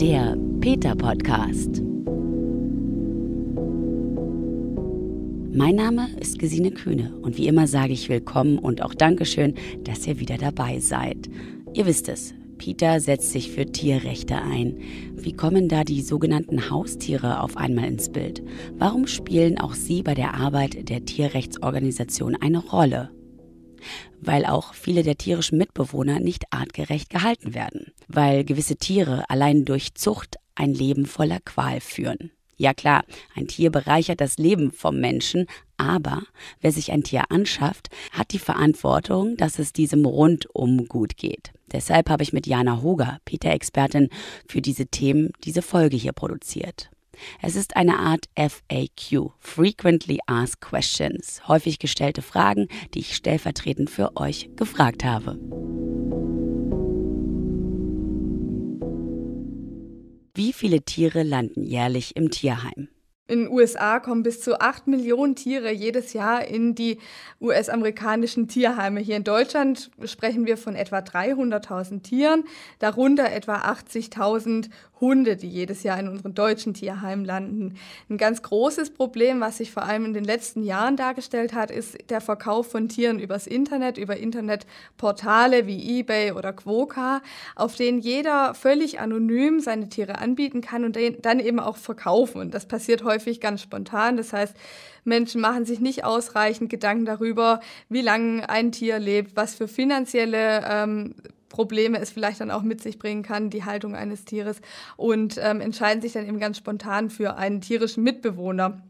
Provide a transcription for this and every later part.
Der Peter Podcast. Mein Name ist Gesine Kühne und wie immer sage ich willkommen und auch Dankeschön, dass ihr wieder dabei seid. Ihr wisst es, Peter setzt sich für Tierrechte ein. Wie kommen da die sogenannten Haustiere auf einmal ins Bild? Warum spielen auch sie bei der Arbeit der Tierrechtsorganisation eine Rolle? weil auch viele der tierischen Mitbewohner nicht artgerecht gehalten werden, weil gewisse Tiere allein durch Zucht ein Leben voller Qual führen. Ja klar, ein Tier bereichert das Leben vom Menschen, aber wer sich ein Tier anschafft, hat die Verantwortung, dass es diesem rundum gut geht. Deshalb habe ich mit Jana Hoger, Peter-Expertin für diese Themen, diese Folge hier produziert. Es ist eine Art FAQ, Frequently Asked Questions, häufig gestellte Fragen, die ich stellvertretend für euch gefragt habe. Wie viele Tiere landen jährlich im Tierheim? In den USA kommen bis zu 8 Millionen Tiere jedes Jahr in die US-amerikanischen Tierheime. Hier in Deutschland sprechen wir von etwa 300.000 Tieren, darunter etwa 80.000 Hunde, die jedes Jahr in unseren deutschen Tierheimen landen. Ein ganz großes Problem, was sich vor allem in den letzten Jahren dargestellt hat, ist der Verkauf von Tieren übers Internet, über Internetportale wie eBay oder Quoka, auf denen jeder völlig anonym seine Tiere anbieten kann und dann eben auch verkaufen. Und das passiert heute häufig ganz spontan. Das heißt, Menschen machen sich nicht ausreichend Gedanken darüber, wie lange ein Tier lebt, was für finanzielle ähm, Probleme es vielleicht dann auch mit sich bringen kann, die Haltung eines Tieres und ähm, entscheiden sich dann eben ganz spontan für einen tierischen Mitbewohner.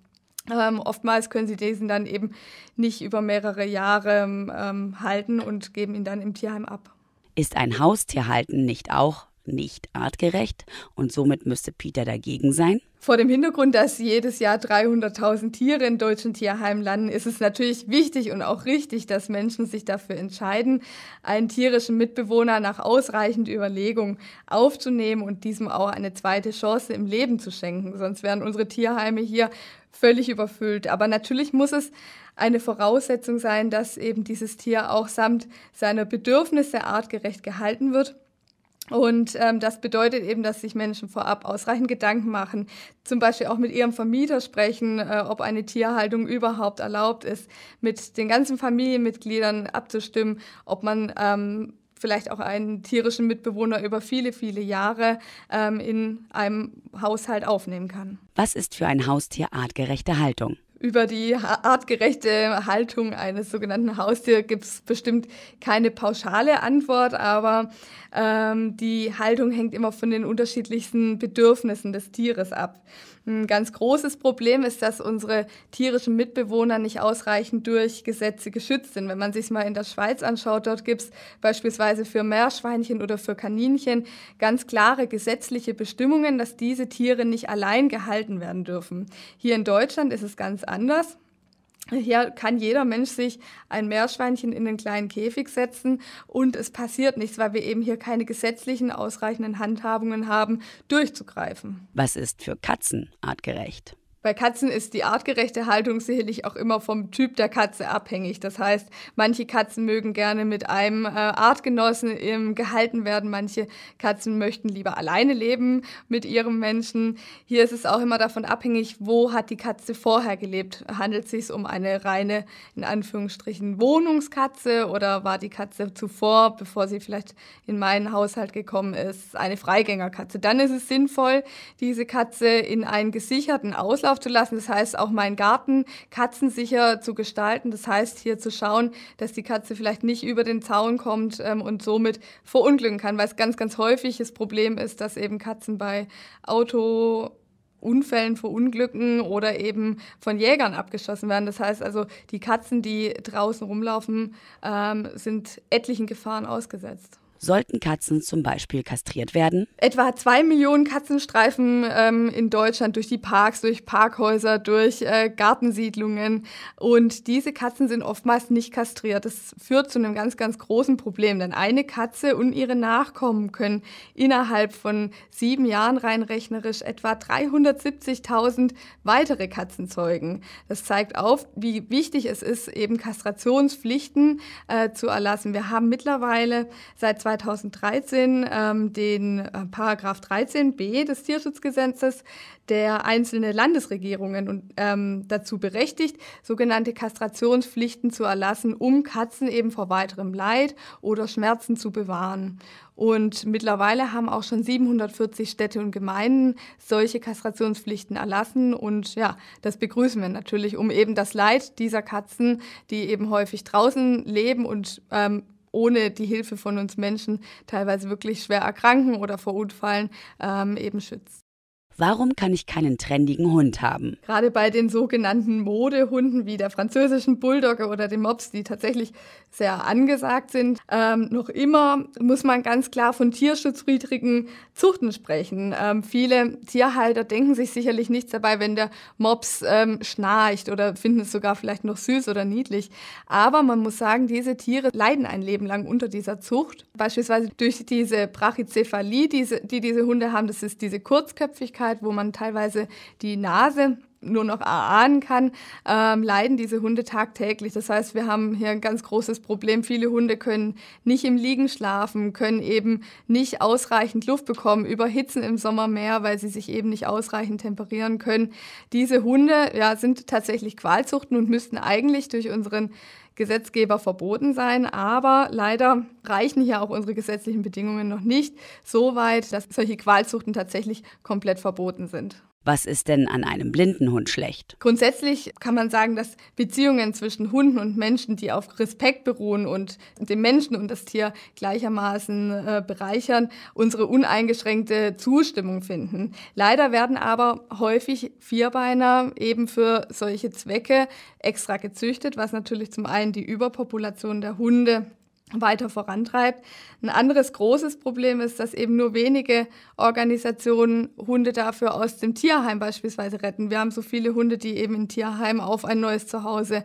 Ähm, oftmals können sie diesen dann eben nicht über mehrere Jahre ähm, halten und geben ihn dann im Tierheim ab. Ist ein Haustierhalten nicht auch nicht artgerecht und somit müsste Peter dagegen sein. Vor dem Hintergrund, dass jedes Jahr 300.000 Tiere in deutschen Tierheimen landen, ist es natürlich wichtig und auch richtig, dass Menschen sich dafür entscheiden, einen tierischen Mitbewohner nach ausreichend Überlegung aufzunehmen und diesem auch eine zweite Chance im Leben zu schenken. Sonst wären unsere Tierheime hier völlig überfüllt. Aber natürlich muss es eine Voraussetzung sein, dass eben dieses Tier auch samt seiner Bedürfnisse artgerecht gehalten wird und ähm, das bedeutet eben, dass sich Menschen vorab ausreichend Gedanken machen, zum Beispiel auch mit ihrem Vermieter sprechen, äh, ob eine Tierhaltung überhaupt erlaubt ist, mit den ganzen Familienmitgliedern abzustimmen, ob man ähm, vielleicht auch einen tierischen Mitbewohner über viele, viele Jahre ähm, in einem Haushalt aufnehmen kann. Was ist für ein Haustier artgerechte Haltung? über die artgerechte Haltung eines sogenannten Haustiers gibt es bestimmt keine pauschale Antwort, aber ähm, die Haltung hängt immer von den unterschiedlichsten Bedürfnissen des Tieres ab. Ein ganz großes Problem ist, dass unsere tierischen Mitbewohner nicht ausreichend durch Gesetze geschützt sind. Wenn man sich mal in der Schweiz anschaut, dort gibt es beispielsweise für Meerschweinchen oder für Kaninchen ganz klare gesetzliche Bestimmungen, dass diese Tiere nicht allein gehalten werden dürfen. Hier in Deutschland ist es ganz anders. Hier kann jeder Mensch sich ein Meerschweinchen in den kleinen Käfig setzen und es passiert nichts, weil wir eben hier keine gesetzlichen ausreichenden Handhabungen haben, durchzugreifen. Was ist für Katzen artgerecht? Bei Katzen ist die artgerechte Haltung sicherlich auch immer vom Typ der Katze abhängig. Das heißt, manche Katzen mögen gerne mit einem äh, Artgenossen ähm, gehalten werden, manche Katzen möchten lieber alleine leben mit ihrem Menschen. Hier ist es auch immer davon abhängig, wo hat die Katze vorher gelebt. Handelt es sich um eine reine, in Anführungsstrichen, Wohnungskatze oder war die Katze zuvor, bevor sie vielleicht in meinen Haushalt gekommen ist, eine Freigängerkatze? Dann ist es sinnvoll, diese Katze in einen gesicherten Auslauf Auslauf zu lassen. Das heißt, auch meinen Garten katzensicher zu gestalten. Das heißt, hier zu schauen, dass die Katze vielleicht nicht über den Zaun kommt ähm, und somit verunglücken kann, weil es ganz, ganz häufig das Problem ist, dass eben Katzen bei Auto Unfällen verunglücken oder eben von Jägern abgeschossen werden. Das heißt also, die Katzen, die draußen rumlaufen, ähm, sind etlichen Gefahren ausgesetzt sollten Katzen zum Beispiel kastriert werden? Etwa zwei Millionen Katzenstreifen ähm, in Deutschland durch die Parks, durch Parkhäuser, durch äh, Gartensiedlungen. Und diese Katzen sind oftmals nicht kastriert. Das führt zu einem ganz, ganz großen Problem, denn eine Katze und ihre Nachkommen können innerhalb von sieben Jahren rein rechnerisch etwa 370.000 weitere Katzen zeugen. Das zeigt auf, wie wichtig es ist, eben Kastrationspflichten äh, zu erlassen. Wir haben mittlerweile seit 2000 2013 ähm, den äh, Paragraph 13b des Tierschutzgesetzes, der einzelne Landesregierungen und, ähm, dazu berechtigt, sogenannte Kastrationspflichten zu erlassen, um Katzen eben vor weiterem Leid oder Schmerzen zu bewahren. Und mittlerweile haben auch schon 740 Städte und Gemeinden solche Kastrationspflichten erlassen. Und ja, das begrüßen wir natürlich, um eben das Leid dieser Katzen, die eben häufig draußen leben und ähm, ohne die Hilfe von uns Menschen teilweise wirklich schwer erkranken oder verunfallen, ähm, eben schützt. Warum kann ich keinen trendigen Hund haben? Gerade bei den sogenannten Modehunden wie der französischen Bulldogge oder dem Mops, die tatsächlich sehr angesagt sind, ähm, noch immer muss man ganz klar von tierschutzwidrigen Zuchten sprechen. Ähm, viele Tierhalter denken sich sicherlich nichts dabei, wenn der Mops ähm, schnarcht oder finden es sogar vielleicht noch süß oder niedlich. Aber man muss sagen, diese Tiere leiden ein Leben lang unter dieser Zucht. Beispielsweise durch diese Brachycephalie, diese, die diese Hunde haben, das ist diese Kurzköpfigkeit Tätigkeit, wo man teilweise die Nase nur noch erahnen kann, ähm, leiden diese Hunde tagtäglich. Das heißt, wir haben hier ein ganz großes Problem. Viele Hunde können nicht im Liegen schlafen, können eben nicht ausreichend Luft bekommen, überhitzen im Sommer mehr, weil sie sich eben nicht ausreichend temperieren können. Diese Hunde ja, sind tatsächlich Qualzuchten und müssten eigentlich durch unseren Gesetzgeber verboten sein. Aber leider reichen hier auch unsere gesetzlichen Bedingungen noch nicht so weit, dass solche Qualzuchten tatsächlich komplett verboten sind. Was ist denn an einem blinden Hund schlecht? Grundsätzlich kann man sagen, dass Beziehungen zwischen Hunden und Menschen, die auf Respekt beruhen und den Menschen und das Tier gleichermaßen äh, bereichern, unsere uneingeschränkte Zustimmung finden. Leider werden aber häufig Vierbeiner eben für solche Zwecke extra gezüchtet, was natürlich zum einen die Überpopulation der Hunde weiter vorantreibt. Ein anderes großes Problem ist, dass eben nur wenige Organisationen Hunde dafür aus dem Tierheim beispielsweise retten. Wir haben so viele Hunde, die eben im Tierheim auf ein neues Zuhause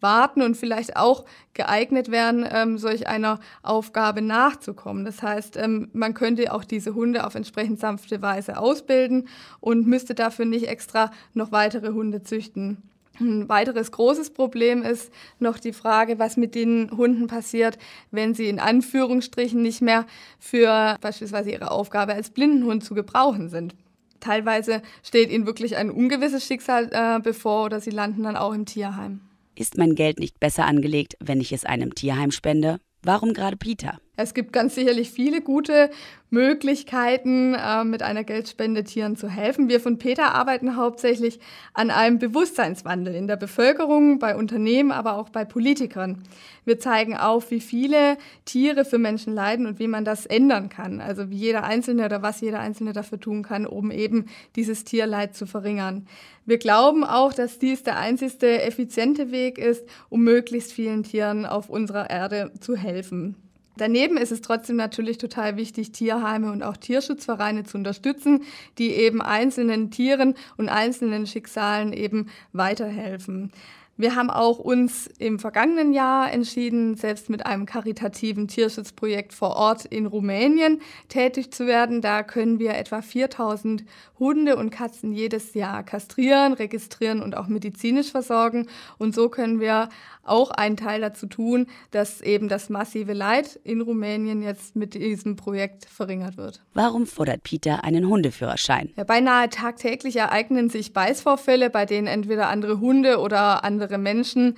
warten und vielleicht auch geeignet werden, ähm, solch einer Aufgabe nachzukommen. Das heißt, ähm, man könnte auch diese Hunde auf entsprechend sanfte Weise ausbilden und müsste dafür nicht extra noch weitere Hunde züchten. Ein weiteres großes Problem ist noch die Frage, was mit den Hunden passiert, wenn sie in Anführungsstrichen nicht mehr für beispielsweise ihre Aufgabe als Blindenhund zu gebrauchen sind. Teilweise steht ihnen wirklich ein ungewisses Schicksal äh, bevor oder sie landen dann auch im Tierheim. Ist mein Geld nicht besser angelegt, wenn ich es einem Tierheim spende? Warum gerade Peter? Es gibt ganz sicherlich viele gute Möglichkeiten, äh, mit einer Geldspende Tieren zu helfen. Wir von Peter arbeiten hauptsächlich an einem Bewusstseinswandel in der Bevölkerung, bei Unternehmen, aber auch bei Politikern. Wir zeigen auf, wie viele Tiere für Menschen leiden und wie man das ändern kann. Also wie jeder Einzelne oder was jeder Einzelne dafür tun kann, um eben dieses Tierleid zu verringern. Wir glauben auch, dass dies der einzigste effiziente Weg ist, um möglichst vielen Tieren auf unserer Erde zu helfen. Daneben ist es trotzdem natürlich total wichtig, Tierheime und auch Tierschutzvereine zu unterstützen, die eben einzelnen Tieren und einzelnen Schicksalen eben weiterhelfen. Wir haben auch uns im vergangenen Jahr entschieden, selbst mit einem karitativen Tierschutzprojekt vor Ort in Rumänien tätig zu werden. Da können wir etwa 4000 Hunde und Katzen jedes Jahr kastrieren, registrieren und auch medizinisch versorgen. Und so können wir auch einen Teil dazu tun, dass eben das massive Leid in Rumänien jetzt mit diesem Projekt verringert wird. Warum fordert Peter einen Hundeführerschein? Ja, beinahe tagtäglich ereignen sich Beißvorfälle, bei denen entweder andere Hunde oder andere andere Menschen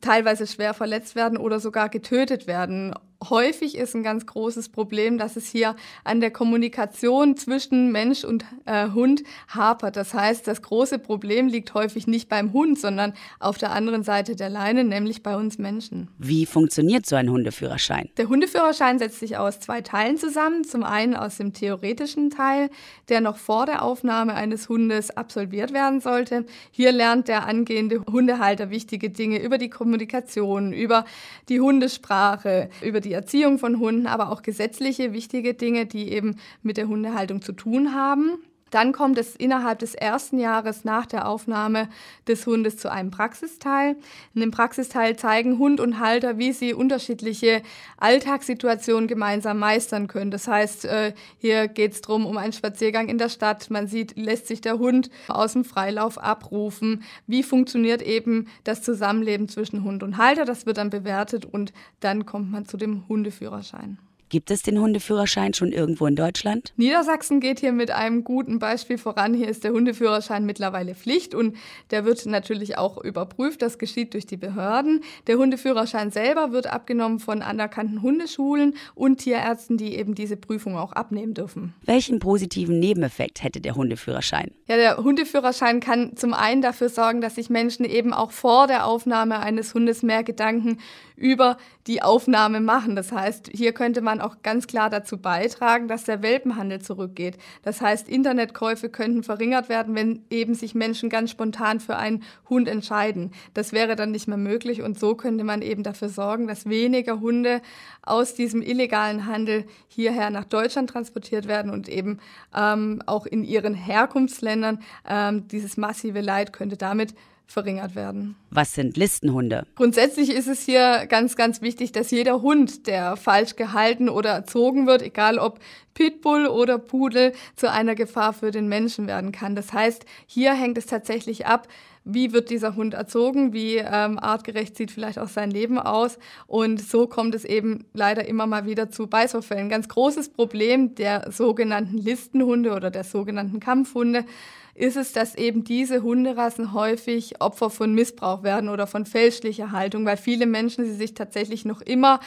teilweise schwer verletzt werden oder sogar getötet werden, häufig ist ein ganz großes Problem, dass es hier an der Kommunikation zwischen Mensch und äh, Hund hapert. Das heißt, das große Problem liegt häufig nicht beim Hund, sondern auf der anderen Seite der Leine, nämlich bei uns Menschen. Wie funktioniert so ein Hundeführerschein? Der Hundeführerschein setzt sich aus zwei Teilen zusammen. Zum einen aus dem theoretischen Teil, der noch vor der Aufnahme eines Hundes absolviert werden sollte. Hier lernt der angehende Hundehalter wichtige Dinge über die Kommunikation, über die Hundesprache, über die Erziehung von Hunden, aber auch gesetzliche wichtige Dinge, die eben mit der Hundehaltung zu tun haben. Dann kommt es innerhalb des ersten Jahres nach der Aufnahme des Hundes zu einem Praxisteil. In dem Praxisteil zeigen Hund und Halter, wie sie unterschiedliche Alltagssituationen gemeinsam meistern können. Das heißt, äh, hier geht es darum, um einen Spaziergang in der Stadt. Man sieht, lässt sich der Hund aus dem Freilauf abrufen. Wie funktioniert eben das Zusammenleben zwischen Hund und Halter? Das wird dann bewertet und dann kommt man zu dem Hundeführerschein. Gibt es den Hundeführerschein schon irgendwo in Deutschland? Niedersachsen geht hier mit einem guten Beispiel voran. Hier ist der Hundeführerschein mittlerweile Pflicht und der wird natürlich auch überprüft. Das geschieht durch die Behörden. Der Hundeführerschein selber wird abgenommen von anerkannten Hundeschulen und Tierärzten, die eben diese Prüfung auch abnehmen dürfen. Welchen positiven Nebeneffekt hätte der Hundeführerschein? Ja, der Hundeführerschein kann zum einen dafür sorgen, dass sich Menschen eben auch vor der Aufnahme eines Hundes mehr Gedanken über die Aufnahme machen. Das heißt, hier könnte man Jahren auch ganz klar dazu beitragen, dass der Welpenhandel zurückgeht. Das heißt, Internetkäufe könnten verringert werden, wenn eben sich Menschen ganz spontan für einen Hund entscheiden. Das wäre dann nicht mehr möglich und so könnte man eben dafür sorgen, dass weniger Hunde aus diesem illegalen Handel hierher nach Deutschland transportiert werden und eben ähm, auch in ihren Herkunftsländern ähm, dieses massive Leid könnte damit verringert werden. Was sind Listenhunde? Grundsätzlich ist es hier ganz, ganz wichtig, dass jeder Hund, der falsch gehalten oder erzogen wird, egal ob Pitbull oder Pudel, zu einer Gefahr für den Menschen werden kann. Das heißt, hier hängt es tatsächlich ab, wie wird dieser Hund erzogen, wie ähm, artgerecht sieht vielleicht auch sein Leben aus. Und so kommt es eben leider immer mal wieder zu Beißvorfällen. Ganz großes Problem der sogenannten Listenhunde oder der sogenannten Kampfhunde ist es, dass eben diese Hunderassen häufig Opfer von Missbrauch werden oder von fälschlicher Haltung, weil viele Menschen sie sich tatsächlich noch immer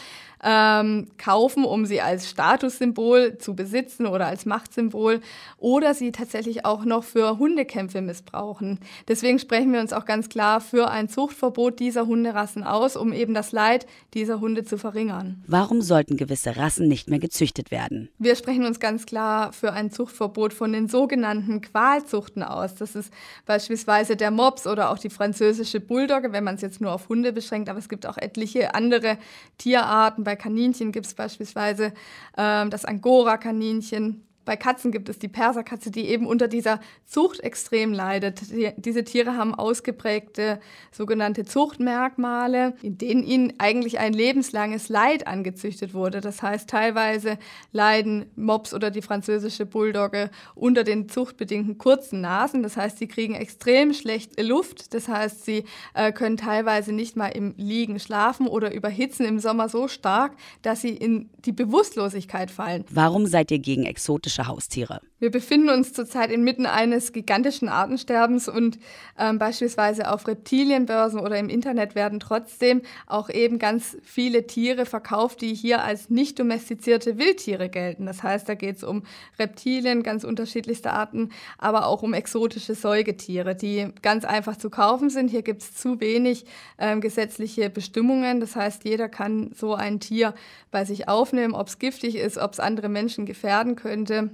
ähm, kaufen, um sie als Statussymbol zu besitzen oder als Machtsymbol oder sie tatsächlich auch noch für Hundekämpfe missbrauchen. Deswegen sprechen wir uns auch ganz klar für ein Zuchtverbot dieser Hunderassen aus, um eben das Leid dieser Hunde zu verringern. Warum sollten gewisse Rassen nicht mehr gezüchtet werden? Wir sprechen uns ganz klar für ein Zuchtverbot von den sogenannten Qualzuchten aus. Das ist beispielsweise der Mops oder auch die französische Bulldogge, wenn man es jetzt nur auf Hunde beschränkt, aber es gibt auch etliche andere Tierarten, bei Kaninchen gibt es beispielsweise ähm, das Angora-Kaninchen. Bei Katzen gibt es die Perserkatze, die eben unter dieser Zucht extrem leidet. Diese Tiere haben ausgeprägte sogenannte Zuchtmerkmale, in denen ihnen eigentlich ein lebenslanges Leid angezüchtet wurde. Das heißt, teilweise leiden Mops oder die französische Bulldogge unter den zuchtbedingten kurzen Nasen. Das heißt, sie kriegen extrem schlecht Luft. Das heißt, sie äh, können teilweise nicht mal im Liegen schlafen oder überhitzen im Sommer so stark, dass sie in die Bewusstlosigkeit fallen. Warum seid ihr gegen exotische Haustiere. Wir befinden uns zurzeit inmitten eines gigantischen Artensterbens und ähm, beispielsweise auf Reptilienbörsen oder im Internet werden trotzdem auch eben ganz viele Tiere verkauft, die hier als nicht domestizierte Wildtiere gelten. Das heißt, da geht es um Reptilien ganz unterschiedlichster Arten, aber auch um exotische Säugetiere, die ganz einfach zu kaufen sind. Hier gibt es zu wenig ähm, gesetzliche Bestimmungen. Das heißt, jeder kann so ein Tier bei sich aufnehmen, ob es giftig ist, ob es andere Menschen gefährden könnte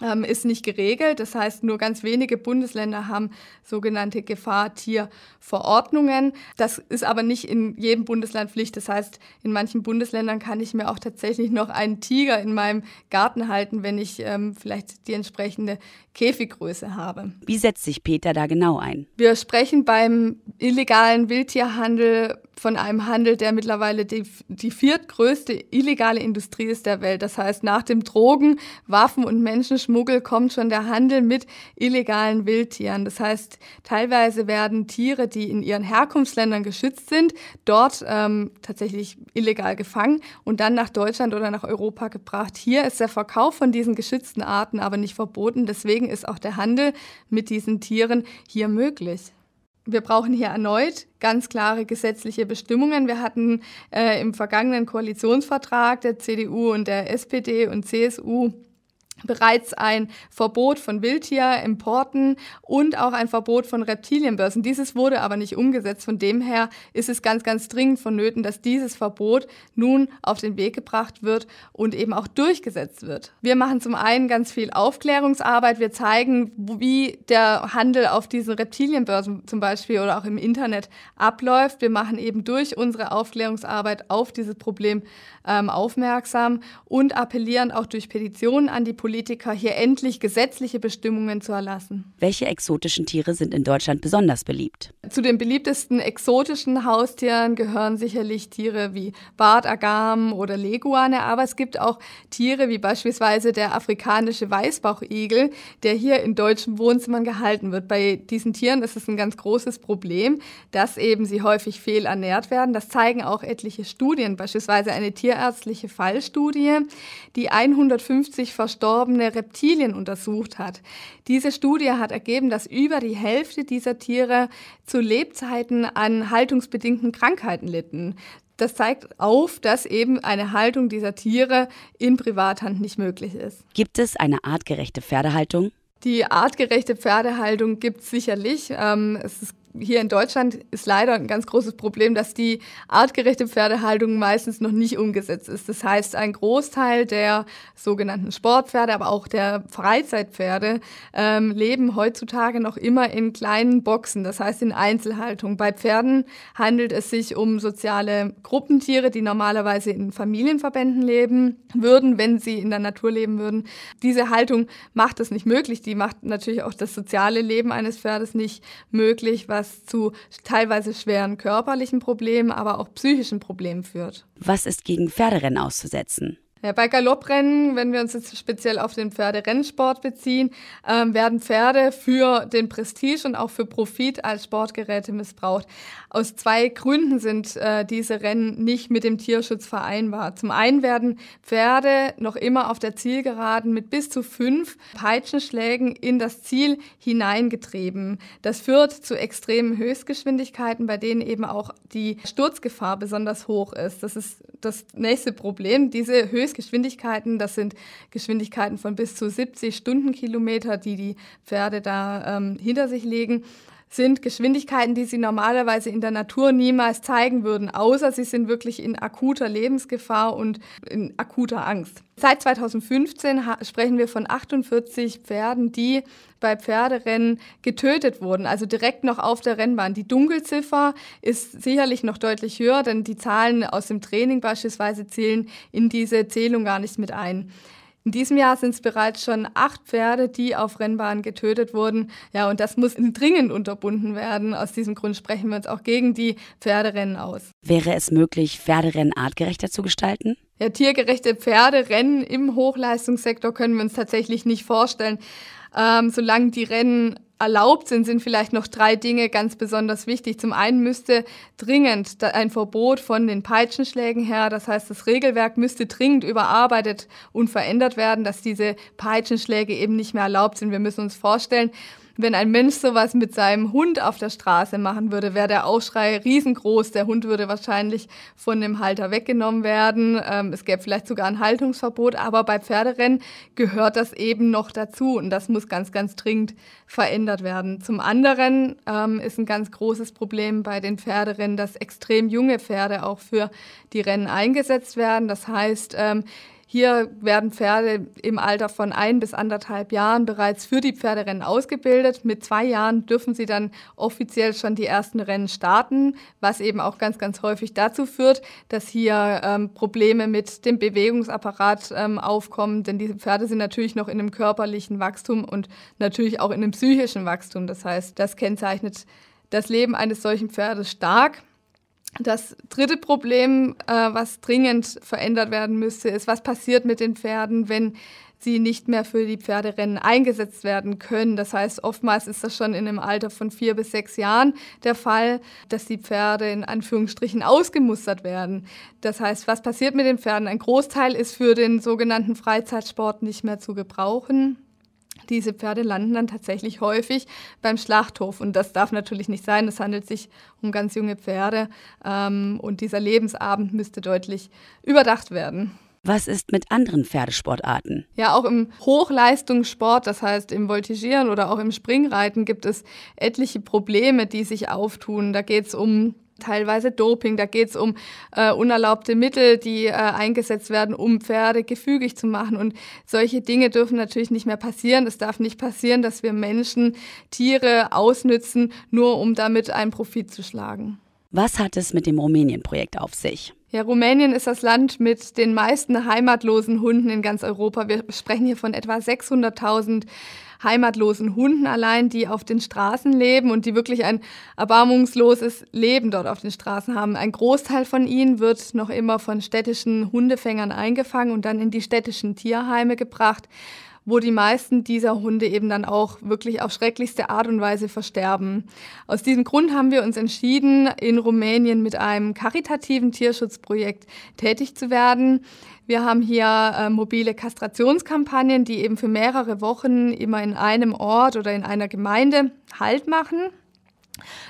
ähm, ist nicht geregelt. Das heißt, nur ganz wenige Bundesländer haben sogenannte Gefahrtierverordnungen. Das ist aber nicht in jedem Bundesland Pflicht. Das heißt, in manchen Bundesländern kann ich mir auch tatsächlich noch einen Tiger in meinem Garten halten, wenn ich ähm, vielleicht die entsprechende Käfiggröße habe. Wie setzt sich Peter da genau ein? Wir sprechen beim illegalen Wildtierhandel von einem Handel, der mittlerweile die, die viertgrößte illegale Industrie ist der Welt. Das heißt, nach dem Drogen-, Waffen- und Menschenschmuggel kommt schon der Handel mit illegalen Wildtieren. Das heißt, teilweise werden Tiere, die in ihren Herkunftsländern geschützt sind, dort ähm, tatsächlich illegal gefangen und dann nach Deutschland oder nach Europa gebracht. Hier ist der Verkauf von diesen geschützten Arten aber nicht verboten. Deswegen ist auch der Handel mit diesen Tieren hier möglich wir brauchen hier erneut ganz klare gesetzliche Bestimmungen. Wir hatten äh, im vergangenen Koalitionsvertrag der CDU und der SPD und CSU bereits ein Verbot von Wildtierimporten und auch ein Verbot von Reptilienbörsen. Dieses wurde aber nicht umgesetzt. Von dem her ist es ganz, ganz dringend vonnöten, dass dieses Verbot nun auf den Weg gebracht wird und eben auch durchgesetzt wird. Wir machen zum einen ganz viel Aufklärungsarbeit. Wir zeigen, wie der Handel auf diesen Reptilienbörsen zum Beispiel oder auch im Internet abläuft. Wir machen eben durch unsere Aufklärungsarbeit auf dieses Problem ähm, aufmerksam und appellieren auch durch Petitionen an die Politik, Politiker, hier endlich gesetzliche Bestimmungen zu erlassen. Welche exotischen Tiere sind in Deutschland besonders beliebt? Zu den beliebtesten exotischen Haustieren gehören sicherlich Tiere wie Bartagamen oder Leguane, aber es gibt auch Tiere wie beispielsweise der afrikanische Weißbauchigel, der hier in deutschen Wohnzimmern gehalten wird. Bei diesen Tieren ist es ein ganz großes Problem, dass eben sie häufig fehlernährt werden. Das zeigen auch etliche Studien, beispielsweise eine tierärztliche Fallstudie, die 150 verstorbene Reptilien untersucht hat. Diese Studie hat ergeben, dass über die Hälfte dieser Tiere zu Lebzeiten an haltungsbedingten Krankheiten litten. Das zeigt auf, dass eben eine Haltung dieser Tiere in Privathand nicht möglich ist. Gibt es eine artgerechte Pferdehaltung? Die artgerechte Pferdehaltung gibt es sicherlich. Ähm, es ist hier in Deutschland ist leider ein ganz großes Problem, dass die artgerechte Pferdehaltung meistens noch nicht umgesetzt ist. Das heißt, ein Großteil der sogenannten Sportpferde, aber auch der Freizeitpferde ähm, leben heutzutage noch immer in kleinen Boxen, das heißt in Einzelhaltung. Bei Pferden handelt es sich um soziale Gruppentiere, die normalerweise in Familienverbänden leben würden, wenn sie in der Natur leben würden. Diese Haltung macht es nicht möglich. Die macht natürlich auch das soziale Leben eines Pferdes nicht möglich, was was zu teilweise schweren körperlichen Problemen, aber auch psychischen Problemen führt. Was ist gegen Pferderennen auszusetzen? Ja, bei Galopprennen, wenn wir uns jetzt speziell auf den Pferderennsport beziehen, ähm, werden Pferde für den Prestige und auch für Profit als Sportgeräte missbraucht. Aus zwei Gründen sind äh, diese Rennen nicht mit dem Tierschutz vereinbar. Zum einen werden Pferde noch immer auf der Zielgeraden mit bis zu fünf Peitschenschlägen in das Ziel hineingetrieben. Das führt zu extremen Höchstgeschwindigkeiten, bei denen eben auch die Sturzgefahr besonders hoch ist. Das ist das nächste Problem. Diese Höchst Geschwindigkeiten. Das sind Geschwindigkeiten von bis zu 70 Stundenkilometer, die die Pferde da ähm, hinter sich legen sind Geschwindigkeiten, die sie normalerweise in der Natur niemals zeigen würden, außer sie sind wirklich in akuter Lebensgefahr und in akuter Angst. Seit 2015 sprechen wir von 48 Pferden, die bei Pferderennen getötet wurden, also direkt noch auf der Rennbahn. Die Dunkelziffer ist sicherlich noch deutlich höher, denn die Zahlen aus dem Training beispielsweise zählen in diese Zählung gar nicht mit ein. In diesem Jahr sind es bereits schon acht Pferde, die auf Rennbahnen getötet wurden. Ja, und das muss dringend unterbunden werden. Aus diesem Grund sprechen wir uns auch gegen die Pferderennen aus. Wäre es möglich, Pferderennen artgerechter zu gestalten? Ja, tiergerechte Pferderennen im Hochleistungssektor können wir uns tatsächlich nicht vorstellen. Ähm, solange die Rennen erlaubt sind, sind vielleicht noch drei Dinge ganz besonders wichtig. Zum einen müsste dringend ein Verbot von den Peitschenschlägen her, das heißt, das Regelwerk müsste dringend überarbeitet und verändert werden, dass diese Peitschenschläge eben nicht mehr erlaubt sind. Wir müssen uns vorstellen, wenn ein Mensch sowas mit seinem Hund auf der Straße machen würde, wäre der Aufschrei riesengroß. Der Hund würde wahrscheinlich von dem Halter weggenommen werden. Ähm, es gäbe vielleicht sogar ein Haltungsverbot, aber bei Pferderennen gehört das eben noch dazu und das muss ganz, ganz dringend verändert werden. Zum anderen ähm, ist ein ganz großes Problem bei den Pferderennen, dass extrem junge Pferde auch für die Rennen eingesetzt werden. Das heißt, ähm, hier werden Pferde im Alter von ein bis anderthalb Jahren bereits für die Pferderennen ausgebildet. Mit zwei Jahren dürfen sie dann offiziell schon die ersten Rennen starten, was eben auch ganz, ganz häufig dazu führt, dass hier ähm, Probleme mit dem Bewegungsapparat ähm, aufkommen. Denn diese Pferde sind natürlich noch in einem körperlichen Wachstum und natürlich auch in einem psychischen Wachstum. Das heißt, das kennzeichnet das Leben eines solchen Pferdes stark. Das dritte Problem, äh, was dringend verändert werden müsste, ist, was passiert mit den Pferden, wenn sie nicht mehr für die Pferderennen eingesetzt werden können. Das heißt, oftmals ist das schon in einem Alter von vier bis sechs Jahren der Fall, dass die Pferde in Anführungsstrichen ausgemustert werden. Das heißt, was passiert mit den Pferden? Ein Großteil ist für den sogenannten Freizeitsport nicht mehr zu gebrauchen. Diese Pferde landen dann tatsächlich häufig beim Schlachthof und das darf natürlich nicht sein. Es handelt sich um ganz junge Pferde ähm, und dieser Lebensabend müsste deutlich überdacht werden. Was ist mit anderen Pferdesportarten? Ja, auch im Hochleistungssport, das heißt im Voltigieren oder auch im Springreiten, gibt es etliche Probleme, die sich auftun. Da geht es um teilweise Doping, da geht es um äh, unerlaubte Mittel, die äh, eingesetzt werden, um Pferde gefügig zu machen. Und solche Dinge dürfen natürlich nicht mehr passieren. Es darf nicht passieren, dass wir Menschen Tiere ausnützen, nur um damit einen Profit zu schlagen. Was hat es mit dem Rumänien-Projekt auf sich? Ja, Rumänien ist das Land mit den meisten heimatlosen Hunden in ganz Europa. Wir sprechen hier von etwa 600.000 heimatlosen Hunden allein, die auf den Straßen leben und die wirklich ein erbarmungsloses Leben dort auf den Straßen haben. Ein Großteil von ihnen wird noch immer von städtischen Hundefängern eingefangen und dann in die städtischen Tierheime gebracht wo die meisten dieser Hunde eben dann auch wirklich auf schrecklichste Art und Weise versterben. Aus diesem Grund haben wir uns entschieden, in Rumänien mit einem karitativen Tierschutzprojekt tätig zu werden. Wir haben hier äh, mobile Kastrationskampagnen, die eben für mehrere Wochen immer in einem Ort oder in einer Gemeinde Halt machen.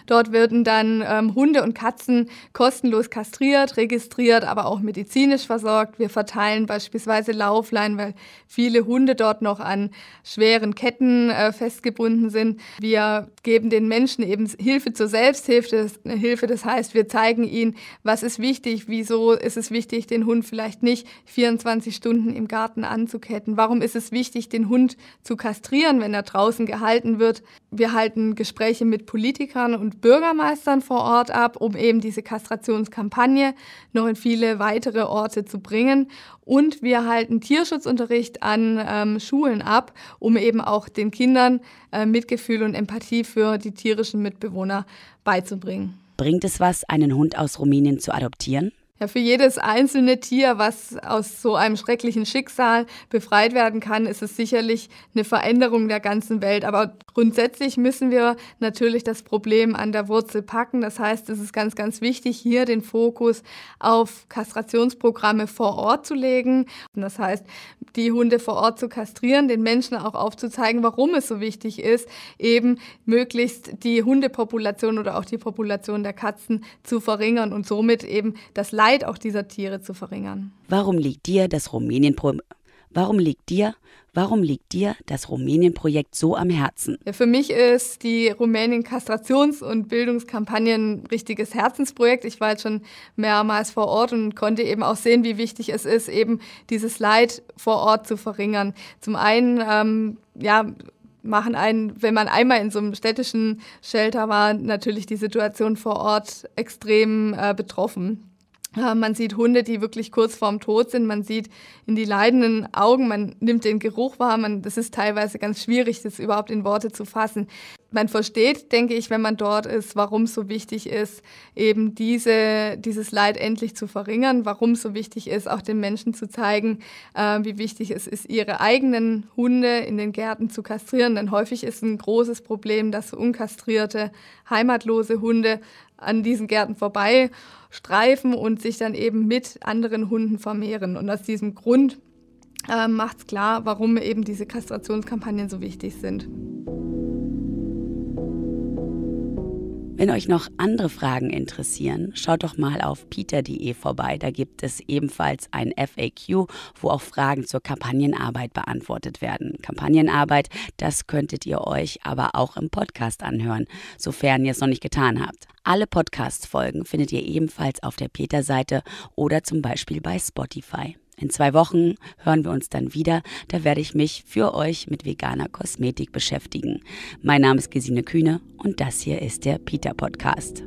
Dort werden dann ähm, Hunde und Katzen kostenlos kastriert, registriert, aber auch medizinisch versorgt. Wir verteilen beispielsweise Lauflein, weil viele Hunde dort noch an schweren Ketten äh, festgebunden sind. Wir geben den Menschen eben Hilfe zur Selbsthilfe. das äh, heißt, wir zeigen ihnen, was ist wichtig, wieso ist es wichtig, den Hund vielleicht nicht 24 Stunden im Garten anzuketten. Warum ist es wichtig, den Hund zu kastrieren, wenn er draußen gehalten wird? Wir halten Gespräche mit Politikern Politikern und Bürgermeistern vor Ort ab, um eben diese Kastrationskampagne noch in viele weitere Orte zu bringen. Und wir halten Tierschutzunterricht an ähm, Schulen ab, um eben auch den Kindern äh, Mitgefühl und Empathie für die tierischen Mitbewohner beizubringen. Bringt es was, einen Hund aus Rumänien zu adoptieren? Ja, für jedes einzelne Tier, was aus so einem schrecklichen Schicksal befreit werden kann, ist es sicherlich eine Veränderung der ganzen Welt. Aber Grundsätzlich müssen wir natürlich das Problem an der Wurzel packen. Das heißt, es ist ganz, ganz wichtig, hier den Fokus auf Kastrationsprogramme vor Ort zu legen. das heißt, die Hunde vor Ort zu kastrieren, den Menschen auch aufzuzeigen, warum es so wichtig ist, eben möglichst die Hundepopulation oder auch die Population der Katzen zu verringern und somit eben das Leid auch dieser Tiere zu verringern. Warum liegt dir das Rumänienproblem? Warum liegt dir Warum liegt dir das Rumänien-Projekt so am Herzen? Ja, für mich ist die Rumänien-Kastrations- und Bildungskampagne ein richtiges Herzensprojekt. Ich war jetzt schon mehrmals vor Ort und konnte eben auch sehen, wie wichtig es ist, eben dieses Leid vor Ort zu verringern. Zum einen, ähm, ja, machen einen, wenn man einmal in so einem städtischen Shelter war, natürlich die Situation vor Ort extrem äh, betroffen. Ah, man sieht Hunde, die wirklich kurz vorm Tod sind. Man sieht in die leidenden Augen, man nimmt den Geruch wahr. Man, das ist teilweise ganz schwierig, das überhaupt in Worte zu fassen. Man versteht, denke ich, wenn man dort ist, warum so wichtig ist, eben diese, dieses Leid endlich zu verringern, warum so wichtig ist, auch den Menschen zu zeigen, äh, wie wichtig es ist, ihre eigenen Hunde in den Gärten zu kastrieren. Denn häufig ist ein großes Problem, dass unkastrierte, heimatlose Hunde an diesen Gärten vorbei streifen und sich dann eben mit anderen Hunden vermehren. Und aus diesem Grund äh, macht es klar, warum eben diese Kastrationskampagnen so wichtig sind. Wenn euch noch andere Fragen interessieren, schaut doch mal auf peter.de vorbei. Da gibt es ebenfalls ein FAQ, wo auch Fragen zur Kampagnenarbeit beantwortet werden. Kampagnenarbeit, das könntet ihr euch aber auch im Podcast anhören, sofern ihr es noch nicht getan habt. Alle Podcast-Folgen findet ihr ebenfalls auf der Peter-Seite oder zum Beispiel bei Spotify. In zwei Wochen hören wir uns dann wieder. Da werde ich mich für euch mit veganer Kosmetik beschäftigen. Mein Name ist Gesine Kühne und das hier ist der Peter Podcast.